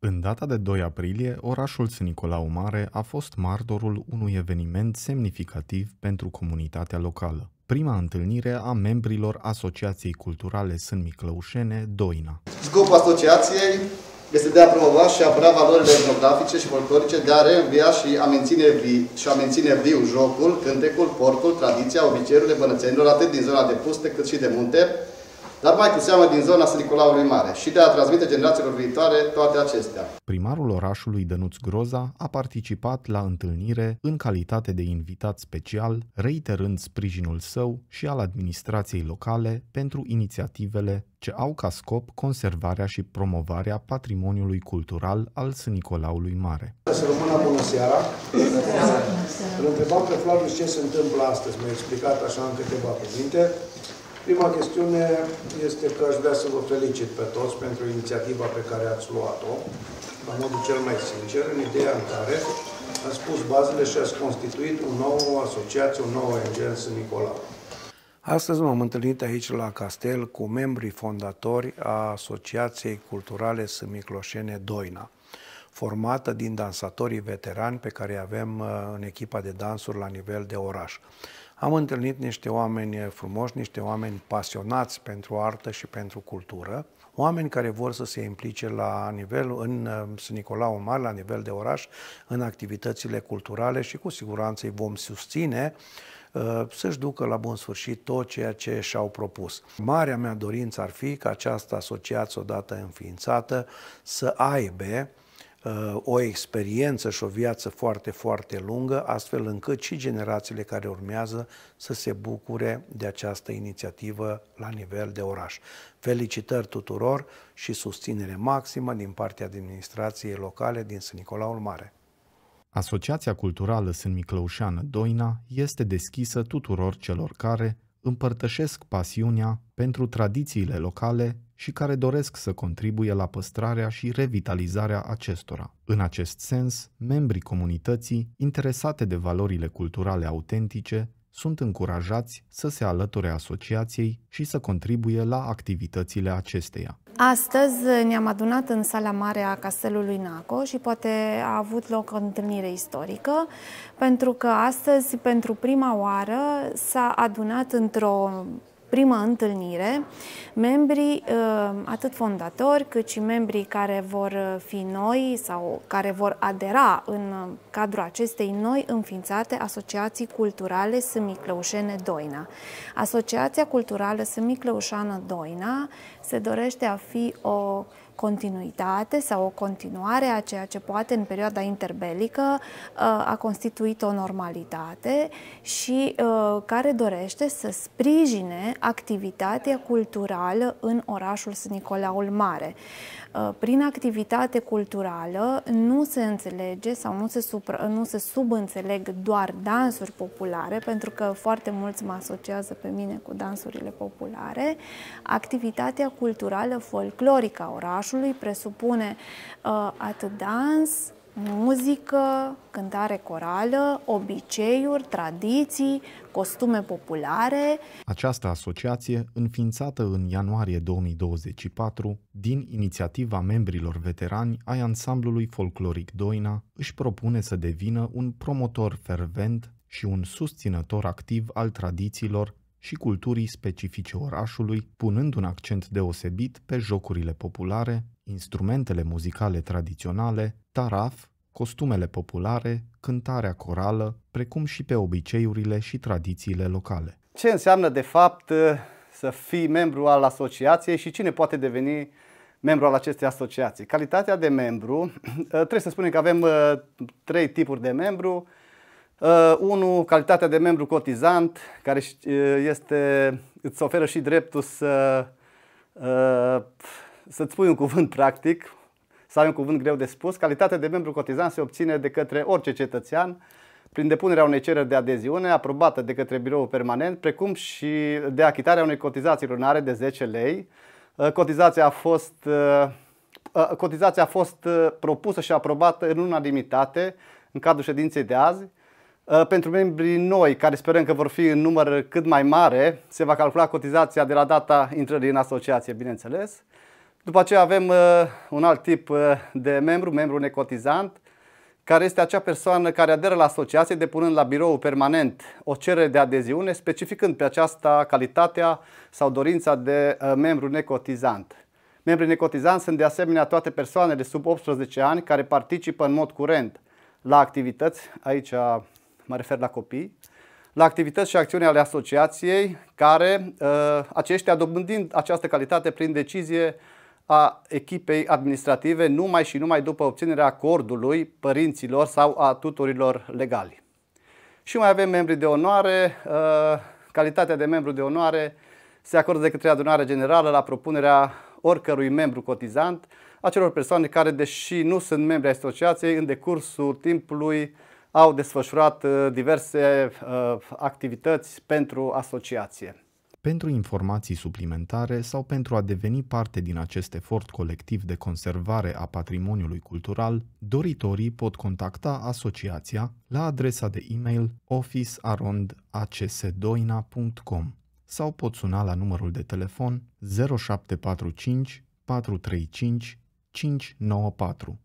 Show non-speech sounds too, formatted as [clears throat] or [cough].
În data de 2 aprilie, orașul S. Nicolau Mare a fost martorul unui eveniment semnificativ pentru comunitatea locală. Prima întâlnire a membrilor Asociației Culturale Sân Miclăușene, Doina. Scopul asociației este de a promova și a apăra valorile etnografice și folclorice, de a reînvia și a menține, viu, și a menține viu jocul, cântecul, porcul, tradiția, obiceiurile bănățenilor, atât din zona de puste cât și de munte, dar mai cu seamă din zona Sliculaului Mare și de a transmite generațiilor viitoare toate acestea. Primarul orașului Dănuț Groza a participat la întâlnire în calitate de invitat special, reiterând sprijinul său și al administrației locale pentru inițiativele ce au ca scop conservarea și promovarea patrimoniului cultural al S. Mare. Să rămână bună seara! Îl întrebam pe Flavius ce se întâmplă astăzi, mi-a explicat așa în câteva cuvinte. Prima chestiune este că aș vrea să vă felicit pe toți pentru inițiativa pe care ați luat-o, la modul cel mai sincer, în ideea în care ați pus bazele și ați constituit un nou asociație, un nou ONG în Sân Nicolau. Astăzi m-am întâlnit aici la Castel cu membrii fondatori a Asociației Culturale Sâmicloșene Doina, formată din dansatorii veterani pe care avem uh, în echipa de dansuri la nivel de oraș am întâlnit niște oameni frumoși, niște oameni pasionați pentru artă și pentru cultură, oameni care vor să se implice la nivel în uh, Sân Nicolau Mare, la nivel de oraș, în activitățile culturale și cu siguranță îi vom susține uh, să-și ducă la bun sfârșit tot ceea ce și-au propus. Marea mea dorință ar fi ca această asociație odată înființată să aibă o experiență și o viață foarte, foarte lungă, astfel încât și generațiile care urmează să se bucure de această inițiativă la nivel de oraș. Felicitări tuturor și susținere maximă din partea administrației locale din Sân Nicolaul Mare. Asociația Culturală Sân Miclăușeană Doina este deschisă tuturor celor care împărtășesc pasiunea pentru tradițiile locale și care doresc să contribuie la păstrarea și revitalizarea acestora. În acest sens, membrii comunității interesate de valorile culturale autentice sunt încurajați să se alăture asociației și să contribuie la activitățile acesteia. Astăzi ne-am adunat în sala mare a Castelului Naco și poate a avut loc o întâlnire istorică, pentru că astăzi, pentru prima oară, s-a adunat într-o prima întâlnire, membrii, ă, atât fondatori, cât și membrii care vor fi noi sau care vor adera în cadrul acestei noi înființate asociații culturale Sâmiclăușene Doina. Asociația Culturală Sâmiclăușană Doina se dorește a fi o continuitate sau o continuare a ceea ce poate în perioada interbelică uh, a constituit o normalitate și uh, care dorește să sprijine activitatea culturală în orașul S. Nicolaul Mare. Uh, prin activitate culturală nu se înțelege sau nu se, supra, nu se subînțeleg doar dansuri populare, pentru că foarte mulți mă asociază pe mine cu dansurile populare. Activitatea culturală folclorică a orașului orașului presupune uh, atât dans, muzică, cântare corală, obiceiuri, tradiții, costume populare. Această asociație, înființată în ianuarie 2024, din inițiativa membrilor veterani ai ansamblului folcloric Doina, își propune să devină un promotor fervent și un susținător activ al tradițiilor și culturii specifice orașului, punând un accent deosebit pe jocurile populare, instrumentele muzicale tradiționale, taraf, costumele populare, cântarea corală, precum și pe obiceiurile și tradițiile locale. Ce înseamnă de fapt uh, să fii membru al asociației și cine poate deveni membru al acestei asociații? Calitatea de membru, [clears throat] uh, trebuie să spunem că avem uh, trei tipuri de membru, Uh, unul, calitatea de membru cotizant, care uh, este, îți oferă și dreptul să, uh, să-ți pui un cuvânt practic, să ai un cuvânt greu de spus. Calitatea de membru cotizant se obține de către orice cetățean prin depunerea unei cereri de adeziune aprobată de către biroul permanent, precum și de achitarea unei cotizații lunare de 10 lei. Uh, cotizația a fost uh, uh Cotizația a fost uh, propusă și aprobată în unanimitate în cadrul ședinței de azi Uh, pentru membrii noi, care sperăm că vor fi în număr cât mai mare, se va calcula cotizația de la data intrării în asociație, bineînțeles. După aceea avem uh, un alt tip uh, de membru, membru necotizant, care este acea persoană care aderă la asociație depunând la birou permanent o cerere de adeziune, specificând pe aceasta calitatea sau dorința de membru necotizant. Membrii necotizanți sunt de asemenea toate persoanele sub 18 ani care participă în mod curent la activități, aici mă refer la copii, la activități și acțiuni ale asociației, care uh, aceștia dobândind această calitate prin decizie a echipei administrative numai și numai după obținerea acordului părinților sau a tuturilor legali. Și mai avem membri de onoare. Uh, calitatea de membru de onoare se acordă de către adunarea generală la propunerea oricărui membru cotizant, acelor persoane care, deși nu sunt membri ai asociației, în decursul timpului au desfășurat uh, diverse uh, activități pentru asociație. Pentru informații suplimentare sau pentru a deveni parte din acest efort colectiv de conservare a patrimoniului cultural, doritorii pot contacta asociația la adresa de e-mail officearondacsdoina.com sau pot suna la numărul de telefon 0745 435 594.